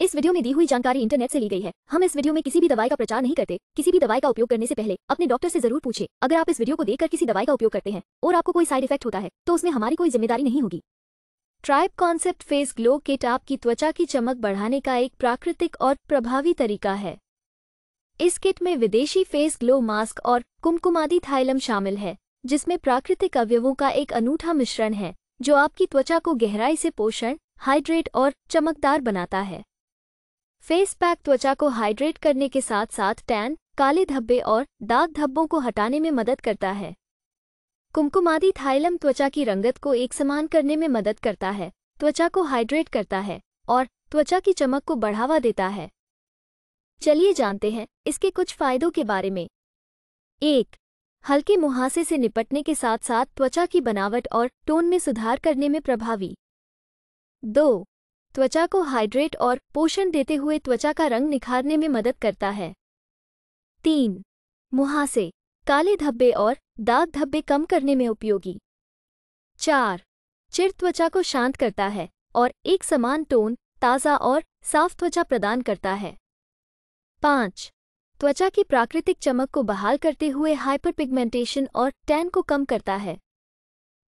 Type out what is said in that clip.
इस वीडियो में दी हुई जानकारी इंटरनेट से ली गई है हम इस वीडियो में किसी भी दवाई का प्रचार नहीं करते किसी भी दवाई का उपयोग करने से पहले अपने डॉक्टर से जरूर पूछे अगर आप इस वीडियो को देखकर किसी दवाई का उपयोग करते हैं और आपको कोई साइड इफेक्ट होता है तो उसमें हमारी कोई जिम्मेदारी नहीं होगी Tribe concept face glow kit आपकी त्वचा की चमक बढ़ाने का एक प्राकृतिक और प्रभावी तरीका है इस किट में विदेशी फेस ग्लो मास्क और कुमकुमादी थाइलम शामिल है जिसमें प्राकृतिक अवयवों का एक अनूठा मिश्रण है जो आपकी त्वचा को गहराई से पोषण हाइड्रेट और चमकदार बनाता है फेस पैक त्वचा को हाइड्रेट करने के साथ साथ टैन काले धब्बे और दाग धब्बों को हटाने में मदद करता है कुमकुमादी थाइलम त्वचा की रंगत को एक समान करने में मदद करता है त्वचा को हाइड्रेट करता है और त्वचा की चमक को बढ़ावा देता है चलिए जानते हैं इसके कुछ फायदों के बारे में एक हल्के मुहासे से निपटने के साथ साथ त्वचा की बनावट और टोन में सुधार करने में प्रभावी दो त्वचा को हाइड्रेट और पोषण देते हुए त्वचा का रंग निखारने में मदद करता है तीन मुहासे काले धब्बे और दाग धब्बे कम करने में उपयोगी चार चिर त्वचा को शांत करता है और एक समान टोन ताज़ा और साफ त्वचा प्रदान करता है पाँच त्वचा की प्राकृतिक चमक को बहाल करते हुए हाइपरपिगमेंटेशन और टैन को कम करता है